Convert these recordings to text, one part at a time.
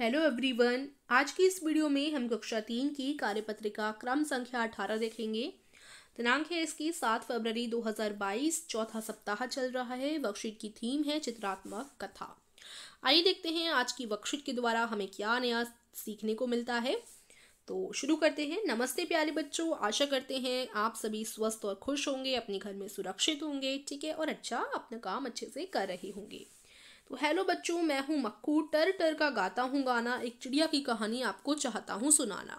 hello everyone आज की इस वीडियो में हम कक्षा तीन की कार्यपत्रिका क्रम संख्या अठारह देखेंगे दिनांक है इसकी सात फरवरी 2022 चौथा सप्ताह चल रहा है वर्कशीट की थीम है चित्रात्मक कथा आइए देखते हैं आज की वर्कशीट के द्वारा हमें क्या नया सीखने को मिलता है तो शुरू करते हैं नमस्ते प्यारे बच्चों आशा करते हैं आप सभी स्वस्थ और खुश होंगे अपने घर में सुरक्षित होंगे ठीक है और अच्छा अपना काम अच्छे से कर रहे होंगे तो हेलो बच्चों मैं हूँ मक्कू टर टर का गाता हूँ गाना एक चिड़िया की कहानी आपको चाहता हूँ सुनाना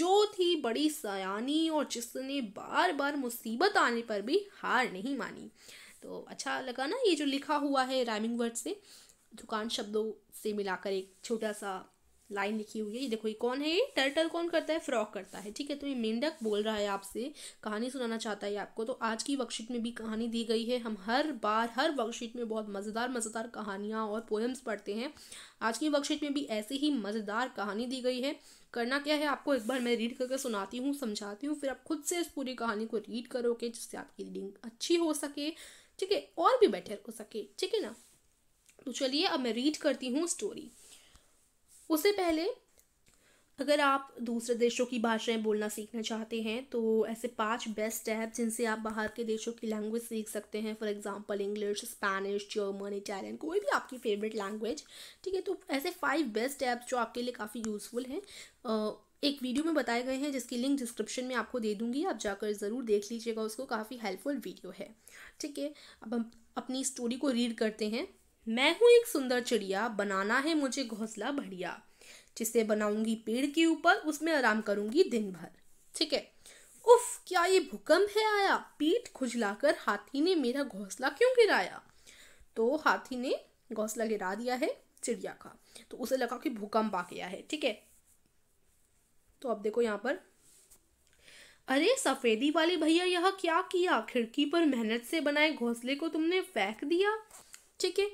जो थी बड़ी सयानी और जिसने बार बार मुसीबत आने पर भी हार नहीं मानी तो अच्छा लगा ना ये जो लिखा हुआ है राइमिंग वर्ड से दुकान शब्दों से मिलाकर एक छोटा सा लाइन लिखी हुई है ये देखो ये कौन है ये टर्टल कौन करता है फ्रॉक करता है ठीक है तो ये मेंढक बोल रहा है आपसे कहानी सुनाना चाहता है आपको तो आज की वर्कशीट में भी कहानी दी गई है हम हर बार हर वर्कशीट में बहुत मज़ेदार मज़ेदार कहानियाँ और पोएम्स पढ़ते हैं आज की वर्कशीट में भी ऐसी ही मज़ेदार कहानी दी गई है करना क्या है आपको एक बार मैं रीड करके सुनाती हूँ समझाती हूँ फिर आप खुद से इस पूरी कहानी को रीड करोगे जिससे आपकी रीडिंग अच्छी हो सके ठीक है और भी बेटर हो सके ठीक है ना तो चलिए अब मैं रीड करती हूँ स्टोरी उससे पहले अगर आप दूसरे देशों की भाषाएं बोलना सीखना चाहते हैं तो ऐसे पांच बेस्ट ऐप जिनसे आप बाहर के देशों की लैंग्वेज सीख सकते हैं for example English Spanish German Italian कोई भी आपकी फेवरेट लैंग्वेज ठीक है तो ऐसे फाइव बेस्ट ऐप्स जो आपके लिए काफ़ी यूज़फुल हैं एक वीडियो में बताए गए हैं जिसकी लिंक डिस्क्रिप्शन में आपको दे दूंगी आप जाकर ज़रूर देख लीजिएगा उसको काफ़ी हेल्पफुल वीडियो है ठीक है अब हम अपनी स्टोरी को रीड करते हैं मैं हूँ एक सुंदर चिड़िया बनाना है मुझे घोंसला बढ़िया जिसे बनाऊंगी पेड़ के ऊपर उसमें आराम करूंगी दिन भर ठीक है उफ क्या ये भूकंप है आया पीठ खुजलाकर हाथी ने मेरा घोंसला क्यों गिराया तो हाथी ने घोंसला गिरा दिया है चिड़िया का तो उसे लगा कि भूकंप आ गया है ठीक है तो अब देखो यहाँ पर अरे सफेदी वाले भैया यह क्या किया खिड़की पर मेहनत से बनाए घोंसले को तुमने फेंक दिया ठीक है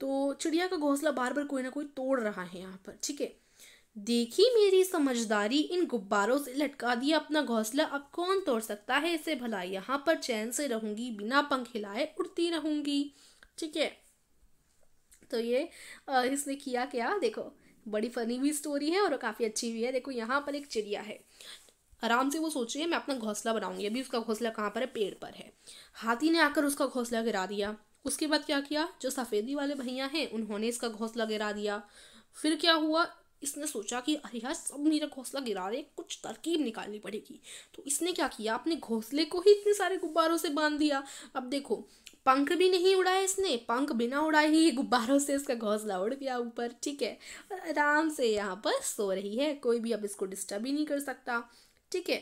तो चिड़िया का घोंसला बार बार कोई ना कोई तोड़ रहा है यहाँ पर ठीक है देखी मेरी समझदारी इन गुब्बारों से लटका दिया अपना घोंसला अब कौन तोड़ सकता है इसे भला यहाँ पर चैन से रहूंगी बिना पंख हिलाए उड़ती रहूंगी ठीक है तो ये आ, इसने किया क्या देखो बड़ी फनी भी स्टोरी है और काफ़ी अच्छी भी है देखो यहाँ पर एक चिड़िया है आराम से वो सोच रही है मैं अपना घोंसला बनाऊंगी अभी उसका घोंसला कहाँ पर है पेड़ पर है हाथी ने आकर उसका घोंसला गिरा दिया उसके बाद क्या किया जो सफ़ेदी वाले भैया हैं उन्होंने इसका घोंसला गिरा दिया फिर क्या हुआ इसने सोचा कि अरे यार सब मेरा घोंसला गिरा रहे कुछ तरकीब निकालनी पड़ेगी तो इसने क्या किया अपने घोंसले को ही इतने सारे गुब्बारों से बांध दिया अब देखो पंख भी नहीं उड़ाए इसने पंख बिना उड़ाए ही गुब्बारों से इसका घोंसला उड़ गया ऊपर ठीक है और आराम से यहाँ पर सो रही है कोई भी अब इसको डिस्टर्ब ही नहीं कर सकता ठीक है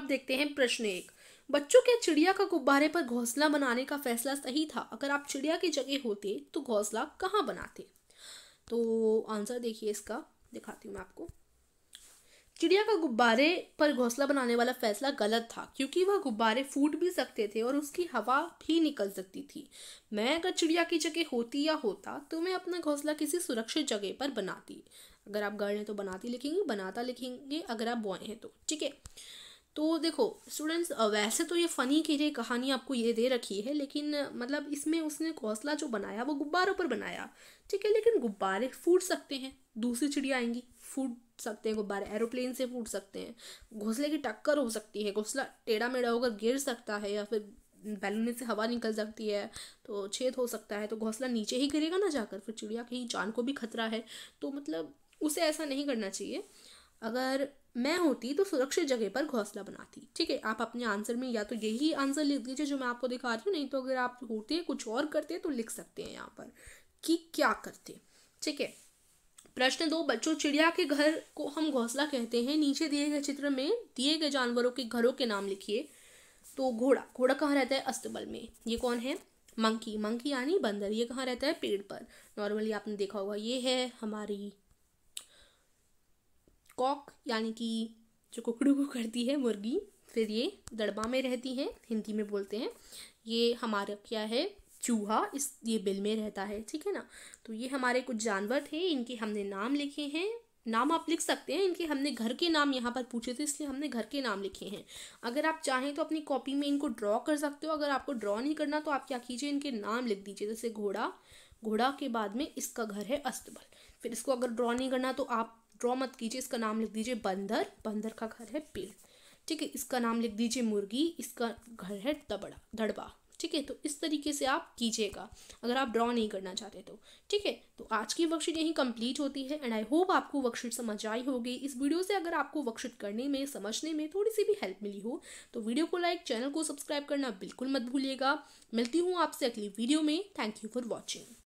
अब देखते हैं प्रश्न एक बच्चों के चिड़िया का गुब्बारे पर घोंसला बनाने का फैसला सही था अगर आप चिड़िया की जगह होते तो घोंसला कहाँ बनाते तो आंसर देखिए इसका दिखाती हूँ मैं आपको चिड़िया का गुब्बारे पर घोंसला बनाने वाला फैसला गलत था क्योंकि वह गुब्बारे फूट भी सकते थे और उसकी हवा भी निकल सकती थी मैं अगर चिड़िया की जगह होती या होता तो मैं अपना घोंसला किसी सुरक्षित जगह पर बनाती अगर आप गर्ल हैं तो बनाती लिखेंगे बनाता लिखेंगे अगर आप बॉय हैं तो ठीक है तो देखो स्टूडेंट्स वैसे तो ये फ़नी की ये कहानी आपको ये दे रखी है लेकिन मतलब इसमें उसने घोसला जो बनाया वो गुब्बारों पर बनाया ठीक है लेकिन गुब्बारे फूट सकते हैं दूसरी चिड़िया आएंगी फूट सकते हैं गुब्बारे एरोप्लेन से फूट सकते हैं घोंसले की टक्कर हो सकती है घोंसला टेढ़ा मेढ़ा होकर गिर सकता है या फिर बैलून से हवा निकल सकती है तो छेद हो सकता है तो घोंसला नीचे ही गिरेगा ना जाकर फिर चिड़िया कहीं जान को भी खतरा है तो मतलब उसे ऐसा नहीं करना चाहिए अगर मैं होती तो सुरक्षित जगह पर घोंसला बनाती ठीक है आप अपने आंसर में या तो यही आंसर लिख दीजिए जो मैं आपको दिखा रही हूँ नहीं तो अगर आप होते कुछ और करते तो लिख सकते हैं यहाँ पर कि क्या करते ठीक है प्रश्न दो बच्चों चिड़िया के घर को हम घोंसला कहते हैं नीचे दिए गए चित्र में दिए गए जानवरों के घरों के नाम लिखिए तो घोड़ा घोड़ा कहाँ रहता है अस्तबल में ये कौन है मंकी मंकी यानी बंदर ये कहाँ रहता है पेड़ पर नॉर्मली आपने देखा होगा ये है हमारी कॉक यानी कि जो कुकड़ू को करती है मुर्गी फिर ये दड़बा में रहती हैं हिंदी में बोलते हैं ये हमारा क्या है चूहा इस ये बिल में रहता है ठीक है ना तो ये हमारे कुछ जानवर थे इनके हमने नाम लिखे हैं नाम आप लिख सकते हैं इनके हमने घर के नाम यहाँ पर पूछे थे इसलिए हमने घर के नाम लिखे हैं अगर आप चाहें तो अपनी कॉपी में इनको ड्रॉ कर सकते हो अगर आपको ड्रॉ नहीं करना तो आप क्या कीजिए इनके नाम लिख दीजिए जैसे घोड़ा घोड़ा के बाद में इसका घर है अस्तबल फिर इसको अगर ड्रॉ नहीं करना तो आप ड्रॉ मत कीजिए इसका नाम लिख दीजिए बंदर बंदर का घर है पेड़ ठीक है इसका नाम लिख दीजिए मुर्गी इसका घर है दबड़ा धड़बा ठीक है तो इस तरीके से आप कीजिएगा अगर आप ड्रॉ नहीं करना चाहते तो ठीक है तो आज की वर्कशीट यहीं कंप्लीट होती है एंड आई होप आपको वर्कशीट समझ आई होगी इस वीडियो से अगर आपको वर्कशीट करने में समझने में थोड़ी सी भी हेल्प मिली हो तो वीडियो को लाइक चैनल को सब्सक्राइब करना बिल्कुल मत भूलिएगा मिलती हूँ आपसे अगली वीडियो में थैंक यू फॉर वॉचिंग